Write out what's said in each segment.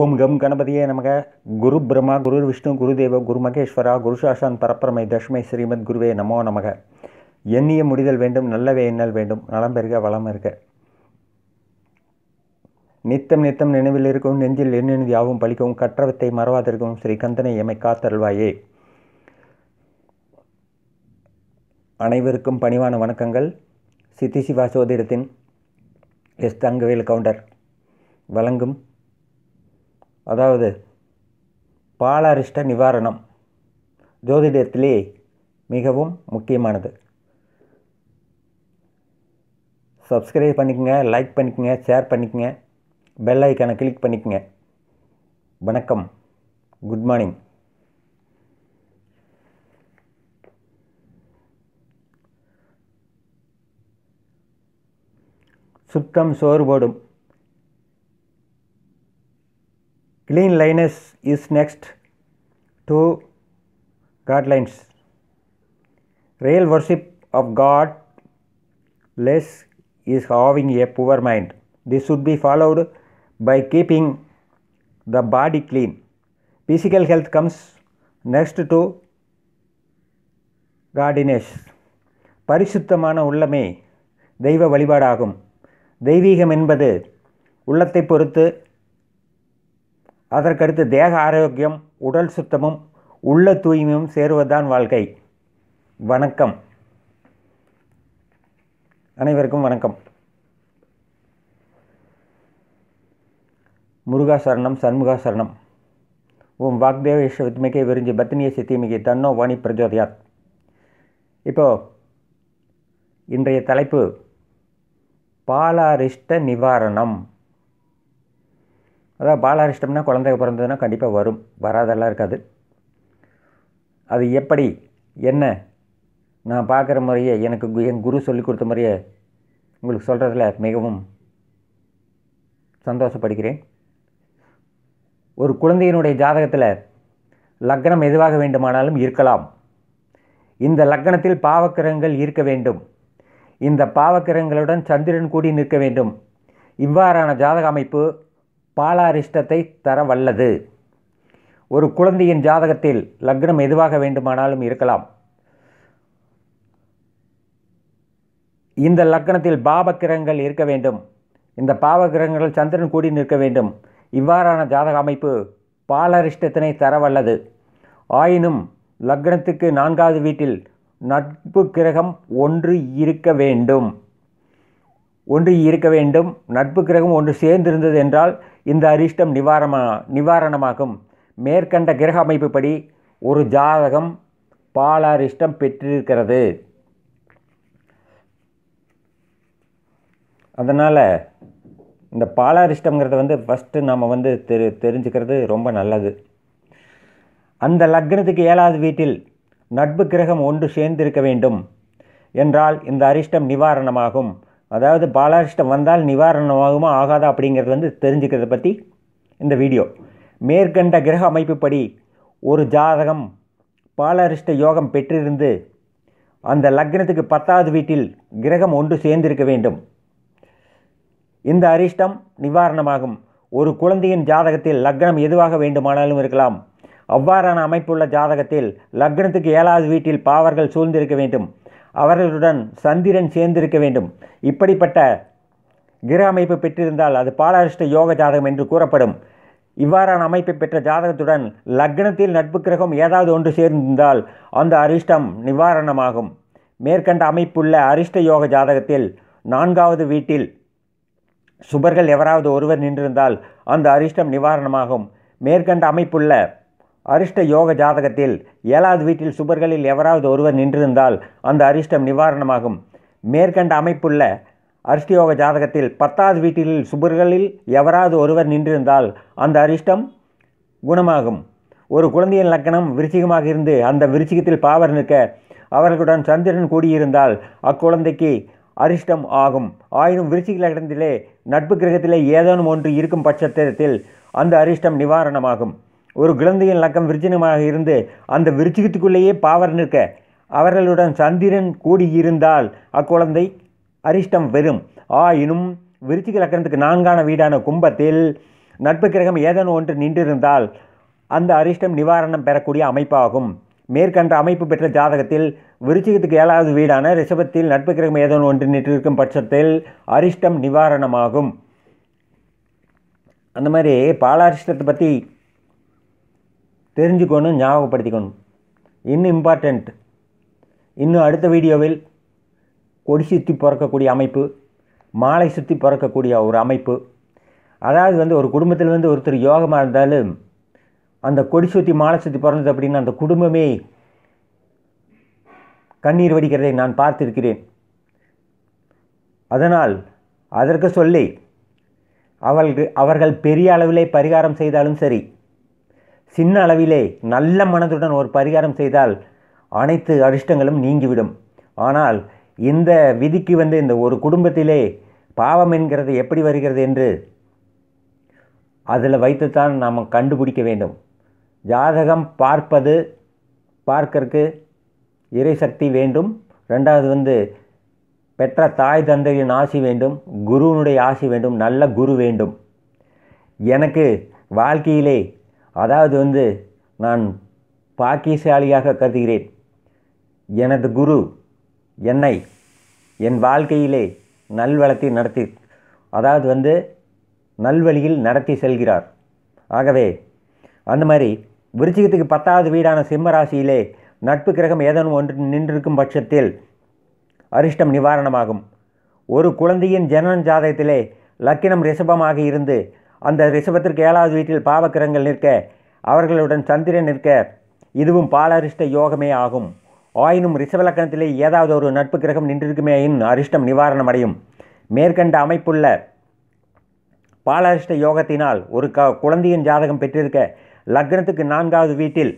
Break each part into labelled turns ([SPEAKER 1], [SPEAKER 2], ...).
[SPEAKER 1] ஓம் come கணபதியே நமக குரு பிரம்மா குரு விஷ்ணு குரு தேவ குரு மகேஸ்வரா குரு சாஷாந்த் பரப்பரமை தஷ்மை ஸ்ரீமத் குருவே நமோ நமக எண்ணிய முடிதல் வேண்டும் நல்லவே எண்ணல் வேண்டும் நலம் பெருக வளம் இருக்க நித்தம் நித்தம் நினைவில் இருக்கும் நெஞ்சில் எண்ணெய் யாவும் பழிக்கவும் கற்றவத்தை மறவாதிருக்கவும் ஸ்ரீ கந்தனை எமை காத்தருள்வாயே அனைவருக்கும் பணிவான வணக்கங்கள் சித்தி சிவா சோதிடத்தின் எஸ் தங்கவேல் கவுண்டர் வழங்கும் அதாவது பாலாரிஷ்ட நிவாரணம் ஜோதிடத்திலே மிகவும் முக்கியமானது சப்ஸ்கிரைப் பண்ணிக்கோங்க லைக் பண்ணிக்கோங்க ஷேர் பண்ணிக்கோங்க பெல் ஐக்கனை கிளிக் பண்ணிக்கோங்க வணக்கம் குட் மார்னிங் சுத்தம் சோறு போடும் clean lines is next to guidelines real worship of god less is having a poor mind this should be followed by keeping the body clean physical health comes next to godliness பரிசுத்தமான உள்ளமே தெய்வ வழிபாடாகும் தெய்வீகம் என்பது உள்ளத்தை பொறுத்து அதற்கடுத்து தேக ஆரோக்கியம் உடல் சுத்தமும் உள்ள தூய்மையும் சேருவதுதான் வாழ்க்கை வணக்கம் அனைவருக்கும் வணக்கம் முருகா சரணம் சண்முகா சரணம் ஓம் வாக்தேவேஷ வித்மிகை விரிஞ்சு பத்னிய சித்திமிகை தன்னோ வாணி பிரஜோதயாத் இப்போது இன்றைய தலைப்பு பாலாரிஷ்ட நிவாரணம் அதாவது பாலாரிஷ்டம்னா குழந்தை பிறந்ததுன்னா கண்டிப்பாக வரும் வராதெல்லாம் இருக்காது அது எப்படி என்ன நான் பார்க்குற முறையே எனக்கு என் குரு சொல்லி கொடுத்த முறையே உங்களுக்கு சொல்கிறதுல மிகவும் சந்தோஷப்படுகிறேன் ஒரு குழந்தையினுடைய ஜாதகத்தில் லக்னம் எதுவாக வேண்டுமானாலும் இருக்கலாம் இந்த லக்னத்தில் பாவக்கிரகங்கள் இருக்க வேண்டும் இந்த பாவக்கிரகங்களுடன் சந்திரன் கூடி நிற்க வேண்டும் இவ்வாறான ஜாதக அமைப்பு பாலாரிஷ்டத்தை தர வல்லது ஒரு குழந்தையின் ஜாதகத்தில் லக்னம் எதுவாக வேண்டுமானாலும் இருக்கலாம் இந்த லக்கணத்தில் கிரகங்கள் இருக்க வேண்டும் இந்த பாவகிரகங்கள் சந்திரன் கூடி நிற்க வேண்டும் இவ்வாறான ஜாதக அமைப்பு பாலரிஷ்டத்தினை தர வல்லது ஆயினும் லக்னத்துக்கு நான்காவது வீட்டில் நட்பு கிரகம் ஒன்று இருக்க வேண்டும் ஒன்று இருக்க வேண்டும் நட்பு கிரகம் ஒன்று சேர்ந்திருந்தது என்றால் இந்த அரிஷ்டம் நிவாரணமா நிவாரணமாகும் மேற்கண்ட கிரக அமைப்புப்படி ஒரு ஜாதகம் பாலாரிஷ்டம் பெற்றிருக்கிறது அதனால் இந்த பாலாரிஷ்டம்ங்கிறத வந்து ஃபஸ்ட்டு நம்ம வந்து தெரி தெரிஞ்சுக்கிறது ரொம்ப நல்லது அந்த லக்னத்துக்கு ஏழாவது வீட்டில் நட்பு கிரகம் ஒன்று சேர்ந்திருக்க வேண்டும் என்றால் இந்த அரிஷ்டம் நிவாரணமாகும் அதாவது பாலாரிஷ்டம் வந்தால் நிவாரணமாகுமா ஆகாதா அப்படிங்கிறது வந்து தெரிஞ்சுக்கிறத பற்றி இந்த வீடியோ மேற்கண்ட கிரக அமைப்புப்படி ஒரு ஜாதகம் பாலாரிஷ்ட யோகம் பெற்றிருந்து அந்த லக்னத்துக்கு பத்தாவது வீட்டில் கிரகம் ஒன்று சேர்ந்திருக்க வேண்டும் இந்த அரிஷ்டம் நிவாரணமாகும் ஒரு குழந்தையின் ஜாதகத்தில் லக்னம் எதுவாக வேண்டுமானாலும் இருக்கலாம் அவ்வாறான அமைப்புள்ள ஜாதகத்தில் லக்னத்துக்கு ஏழாவது வீட்டில் பாவர்கள் சூழ்ந்திருக்க வேண்டும் அவர்களுடன் சந்திரன் சேர்ந்திருக்க வேண்டும் இப்படிப்பட்ட கிரக அமைப்பு பெற்றிருந்தால் அது பாலாரிஷ்ட யோக ஜாதகம் என்று கூறப்படும் இவ்வாறான அமைப்பை பெற்ற ஜாதகத்துடன் லக்னத்தில் நட்பு கிரகம் ஏதாவது ஒன்று சேர்ந்திருந்தால் அந்த அரிஷ்டம் நிவாரணமாகும் மேற்கண்ட அமைப்புள்ள அரிஷ்ட யோக ஜாதகத்தில் நான்காவது வீட்டில் சுபர்கள் எவராவது ஒருவர் நின்றிருந்தால் அந்த அரிஷ்டம் நிவாரணமாகும் மேற்கண்ட அமைப்புள்ள அரிஷ்ட யோக ஜாதகத்தில் ஏழாவது வீட்டில் சுபர்களில் எவராவது ஒருவர் நின்றிருந்தால் அந்த அரிஷ்டம் நிவாரணமாகும் மேற்கண்ட அமைப்புள்ள அரிஷ்டயோக ஜாதகத்தில் பத்தாவது வீட்டில் சுபர்களில் எவராவது ஒருவர் நின்றிருந்தால் அந்த அரிஷ்டம் குணமாகும் ஒரு குழந்தையின் லக்கணம் விருச்சிகமாக இருந்து அந்த விருச்சிகத்தில் பாவர் நிற்க அவர்களுடன் சந்திரன் கூடியிருந்தால் அக்குழந்தைக்கு அரிஷ்டம் ஆகும் ஆயினும் விருச்சிக லக்னத்திலே நட்பு கிரகத்திலே ஏதேனும் ஒன்று இருக்கும் பட்சத்திரத்தில் அந்த அரிஷ்டம் நிவாரணமாகும் ஒரு குழந்தையின் லக்கம் விருச்சினமாக இருந்து அந்த விருச்சிகத்துக்குள்ளேயே பாவர் நிற்க அவர்களுடன் சந்திரன் கூடியிருந்தால் அக்குழந்தை அரிஷ்டம் பெறும் ஆயினும் விருச்சிக லக்கணத்துக்கு நான்கான வீடான கும்பத்தில் நட்பு கிரகம் ஏதேனும் ஒன்று நின்றிருந்தால் அந்த அரிஷ்டம் நிவாரணம் பெறக்கூடிய அமைப்பாகும் மேற்கண்ட அமைப்பு பெற்ற ஜாதகத்தில் விருச்சிகத்துக்கு ஏழாவது வீடான ரிஷபத்தில் நட்பு கிரகம் ஏதேனும் ஒன்று நின்றிருக்கும் பட்சத்தில் அரிஷ்டம் நிவாரணமாகும் அந்த மாதிரி பாலாரிஷ்டத்தை பற்றி தெரிஞ்சுக்கணும் ஞாபகப்படுத்திக்கணும் இன்னும் இம்பார்ட்டண்ட் இன்னும் அடுத்த வீடியோவில் கொடி சுற்றி பிறக்கக்கூடிய அமைப்பு மாலை சுற்றி பிறக்கக்கூடிய ஒரு அமைப்பு அதாவது வந்து ஒரு குடும்பத்தில் வந்து ஒருத்தர் யோகமாக இருந்தாலும் அந்த கொடி சுற்றி மாலை சுற்றி பிறந்தது அப்படின்னு அந்த குடும்பமே கண்ணீர் வடிக்கிறதை நான் பார்த்திருக்கிறேன் அதனால் அதற்கு சொல்லி அவர்கள் அவர்கள் பெரிய அளவிலே பரிகாரம் செய்தாலும் சரி சின்ன அளவிலே நல்ல மனதுடன் ஒரு பரிகாரம் செய்தால் அனைத்து அரிஷ்டங்களும் நீங்கிவிடும் ஆனால் இந்த விதிக்கு வந்து இந்த ஒரு குடும்பத்திலே பாவம் என்கிறது எப்படி வருகிறது என்று அதில் வைத்துத்தான் நாம் கண்டுபிடிக்க வேண்டும் ஜாதகம் பார்ப்பது பார்க்கறக்கு இறைசக்தி வேண்டும் ரெண்டாவது வந்து பெற்ற தாய் தந்தையின் ஆசி வேண்டும் குருவனுடைய ஆசி வேண்டும் நல்ல குரு வேண்டும் எனக்கு வாழ்க்கையிலே அதாவது வந்து நான் பாக்கியசாலியாக கருதுகிறேன் எனது குரு என்னை என் வாழ்க்கையிலே நல்வளத்தை நடத்தி அதாவது வந்து நல்வழியில் நடத்தி செல்கிறார் ஆகவே அந்த மாதிரி விருச்சிகத்துக்கு பத்தாவது வீடான சிம்மராசியிலே நட்பு கிரகம் ஏதேனும் ஒன்று நின்றிருக்கும் பட்சத்தில் அரிஷ்டம் நிவாரணமாகும் ஒரு குழந்தையின் ஜனன ஜாதகத்திலே லக்கினம் ரிஷபமாக இருந்து அந்த ரிஷபத்திற்கு ஏழாவது வீட்டில் பாவக்கிரங்கள் நிற்க அவர்களுடன் சந்திரன் நிற்க இதுவும் பாலரிஷ்ட யோகமே ஆகும் ஆயினும் ரிஷபலக்கணத்திலே ஏதாவது ஒரு நட்பு கிரகம் நின்றிருக்குமேயின் அரிஷ்டம் நிவாரணம் அடையும் மேற்கண்ட அமைப்புள்ள பாலரிஷ்ட யோகத்தினால் ஒரு க குழந்தையின் ஜாதகம் பெற்றிருக்க லக்னத்துக்கு நான்காவது வீட்டில்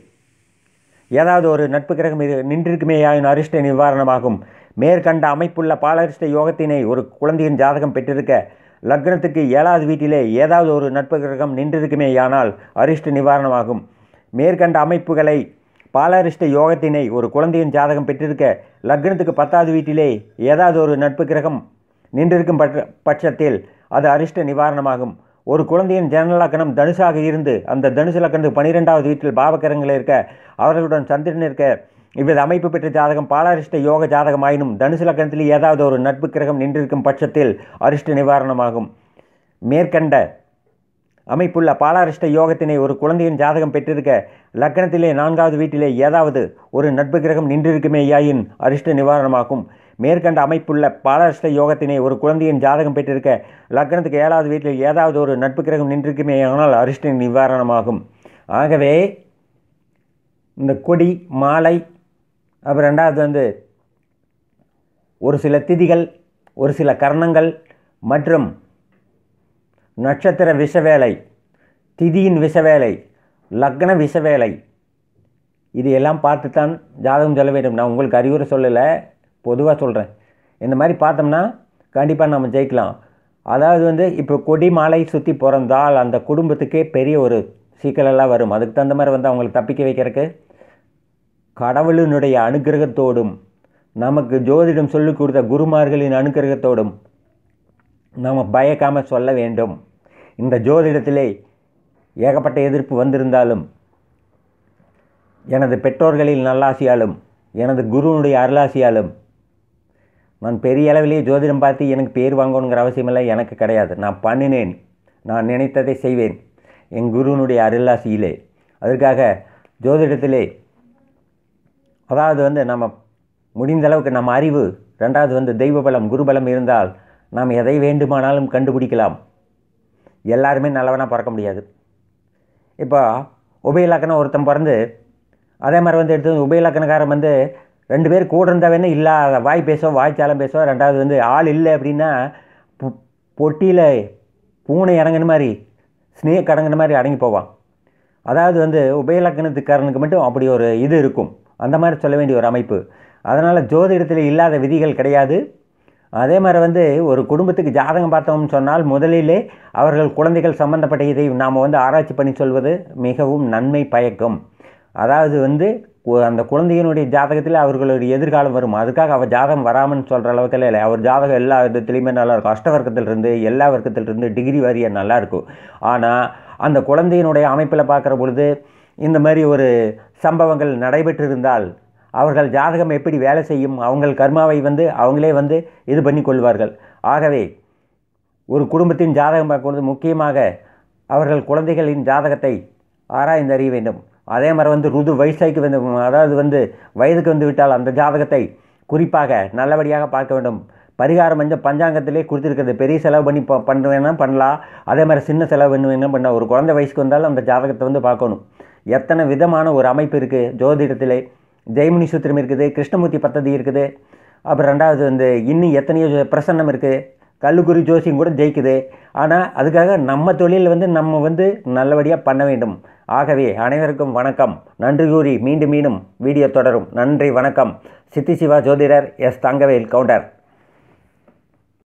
[SPEAKER 1] ஏதாவது ஒரு நட்பு கிரகம் இது நின்றிருக்குமேயாயின் அரிஷ்ட நிவாரணமாகும் மேற்கண்ட அமைப்புள்ள பாலரிஷ்ட யோகத்தினை ஒரு குழந்தையின் ஜாதகம் பெற்றிருக்க லக்னத்துக்கு ஏழாவது வீட்டிலே ஏதாவது ஒரு நட்பு கிரகம் நின்றிருக்குமேயானால் அரிஷ்ட நிவாரணமாகும் மேற்கண்ட அமைப்புகளை பாலரிஷ்ட யோகத்தினை ஒரு குழந்தையின் ஜாதகம் பெற்றிருக்க லக்னத்துக்கு பத்தாவது வீட்டிலே ஏதாவது ஒரு நட்பு கிரகம் நின்றிருக்கும் பட்சத்தில் அது அரிஷ்ட நிவாரணமாகும் ஒரு குழந்தையின் ஜனலக்கணம் தனுஷாக தனுசாக இருந்து அந்த தனுசு லக்கணத்துக்கு பன்னிரெண்டாவது வீட்டில் பாவக்கரங்கள் இருக்க அவர்களுடன் சந்திரன் இருக்க இவ்வித அமைப்பு பெற்ற ஜாதகம் பாலாரிஷ்ட யோக ஜாதகமாயினும் தனுசு லக்னத்தில் ஏதாவது ஒரு நட்பு கிரகம் நின்றிருக்கும் பட்சத்தில் அரிஷ்ட நிவாரணமாகும் மேற்கண்ட அமைப்புள்ள பாலாரிஷ்ட யோகத்தினை ஒரு குழந்தையின் ஜாதகம் பெற்றிருக்க லக்கணத்திலே நான்காவது வீட்டிலே ஏதாவது ஒரு நட்பு கிரகம் நின்றிருக்குமேயாயின் அரிஷ்ட நிவாரணமாகும் மேற்கண்ட அமைப்புள்ள பாலாரிஷ்ட யோகத்தினை ஒரு குழந்தையின் ஜாதகம் பெற்றிருக்க லக்கணத்துக்கு ஏழாவது வீட்டில் ஏதாவது ஒரு நட்பு கிரகம் ஆனால் அரிஷ்ட நிவாரணமாகும் ஆகவே இந்த கொடி மாலை அப்புறம் ரெண்டாவது வந்து ஒரு சில திதிகள் ஒரு சில கர்ணங்கள் மற்றும் நட்சத்திர விஷவேலை திதியின் விஷவேலை லக்ன விஷவேலை இது எல்லாம் பார்த்து தான் ஜாதகம் சொல்ல வேண்டும் நான் உங்களுக்கு அறிவுரை சொல்லலை பொதுவாக சொல்கிறேன் இந்த மாதிரி பார்த்தோம்னா கண்டிப்பாக நம்ம ஜெயிக்கலாம் அதாவது வந்து இப்போ கொடி மாலை சுற்றி பிறந்தால் அந்த குடும்பத்துக்கே பெரிய ஒரு சீக்கலெல்லாம் வரும் அதுக்கு தகுந்த மாதிரி வந்து அவங்களை தப்பிக்க வைக்கிறதுக்கு கடவுளினுடைய அனுகிரகத்தோடும் நமக்கு ஜோதிடம் சொல்லிக் கொடுத்த குருமார்களின் அனுகிரகத்தோடும் நாம் பயக்காமல் சொல்ல வேண்டும் இந்த ஜோதிடத்திலே ஏகப்பட்ட எதிர்ப்பு வந்திருந்தாலும் எனது பெற்றோர்களில் நல்லாசியாலும் எனது குருவனுடைய அருளாசியாலும் நான் பெரிய அளவிலே ஜோதிடம் பார்த்து எனக்கு பேர் வாங்கணுங்கிற அவசியமெல்லாம் எனக்கு கிடையாது நான் பண்ணினேன் நான் நினைத்ததை செய்வேன் என் குருவனுடைய அருளாசியிலே அதற்காக ஜோதிடத்திலே அதாவது வந்து நம்ம முடிந்த அளவுக்கு நம்ம அறிவு ரெண்டாவது வந்து தெய்வ பலம் குருபலம் இருந்தால் நாம் எதை வேண்டுமானாலும் கண்டுபிடிக்கலாம் எல்லாருமே நல்லவனாக பிறக்க முடியாது இப்போ உபயலக்கணம் ஒருத்தன் பிறந்து அதே மாதிரி வந்து எடுத்து உபயலக்கணக்காரன் வந்து ரெண்டு பேர் கூட இருந்தவனே இல்லாத வாய் பேசோ வாய்ச்சாலம் பேசோ ரெண்டாவது வந்து ஆள் இல்லை அப்படின்னா பொட்டியில் பூனை இறங்குன மாதிரி ஸ்னேக் அடங்குன மாதிரி அடங்கி போவான் அதாவது வந்து உபயலக்கணத்துக்காரனுக்கு மட்டும் அப்படி ஒரு இது இருக்கும் அந்த மாதிரி சொல்ல வேண்டிய ஒரு அமைப்பு அதனால் ஜோதிடத்தில் இல்லாத விதிகள் கிடையாது அதே மாதிரி வந்து ஒரு குடும்பத்துக்கு ஜாதகம் பார்த்தோம்னு சொன்னால் முதலிலே அவர்கள் குழந்தைகள் சம்மந்தப்பட்ட இதை நாம் வந்து ஆராய்ச்சி பண்ணி சொல்வது மிகவும் நன்மை பயக்கும் அதாவது வந்து அந்த குழந்தையினுடைய ஜாதகத்தில் அவர்களுடைய எதிர்காலம் வரும் அதுக்காக அவர் ஜாதகம் வராமல் சொல்கிற அளவுக்கு இல்லை அவர் ஜாதகம் எல்லா விதத்துலேயுமே நல்லாயிருக்கும் அஷ்டவர்க்கத்திலிருந்து எல்லா வர்க்கத்திலிருந்து டிகிரி வாரியாக நல்லாயிருக்கும் ஆனால் அந்த குழந்தையினுடைய அமைப்பில் பார்க்குற பொழுது இந்த மாதிரி ஒரு சம்பவங்கள் நடைபெற்றிருந்தால் அவர்கள் ஜாதகம் எப்படி வேலை செய்யும் அவங்கள் கர்மாவை வந்து அவங்களே வந்து இது பண்ணி கொள்வார்கள் ஆகவே ஒரு குடும்பத்தின் ஜாதகம் பார்க்கும்போது முக்கியமாக அவர்கள் குழந்தைகளின் ஜாதகத்தை ஆராய்ந்து அறிய வேண்டும் அதே மாதிரி வந்து ருது வயசாய்க்கு வந்து அதாவது வந்து வயதுக்கு வந்து விட்டால் அந்த ஜாதகத்தை குறிப்பாக நல்லபடியாக பார்க்க வேண்டும் பரிகாரம் வந்து பஞ்சாங்கத்திலே கொடுத்துருக்கிறது பெரிய செலவு பண்ணி ப பண்ணுவேன்னா பண்ணலாம் அதே மாதிரி சின்ன செலவு பண்ணுவேன்னா வேணும் பண்ணலாம் ஒரு குழந்தை வயசுக்கு வந்தாலும் அந்த ஜாதகத்தை வந்து பார்க்கணும் எத்தனை விதமான ஒரு அமைப்பு இருக்குது ஜோதிடத்தில் ஜெயமுனி சூத்திரம் இருக்குது கிருஷ்ணமூர்த்தி பத்ததி இருக்குது அப்புறம் ரெண்டாவது வந்து இன்னும் எத்தனையோ பிரசன்னம் இருக்குது கல்லுக்குறி ஜோசியம் கூட ஜெயிக்குது ஆனால் அதுக்காக நம்ம தொழில் வந்து நம்ம வந்து நல்லபடியாக பண்ண வேண்டும் ஆகவே அனைவருக்கும் வணக்கம் நன்றி கூறி மீண்டும் மீண்டும் வீடியோ தொடரும் நன்றி வணக்கம் சித்தி சிவா ஜோதிடர் எஸ் தங்கவேல் கவுண்டர்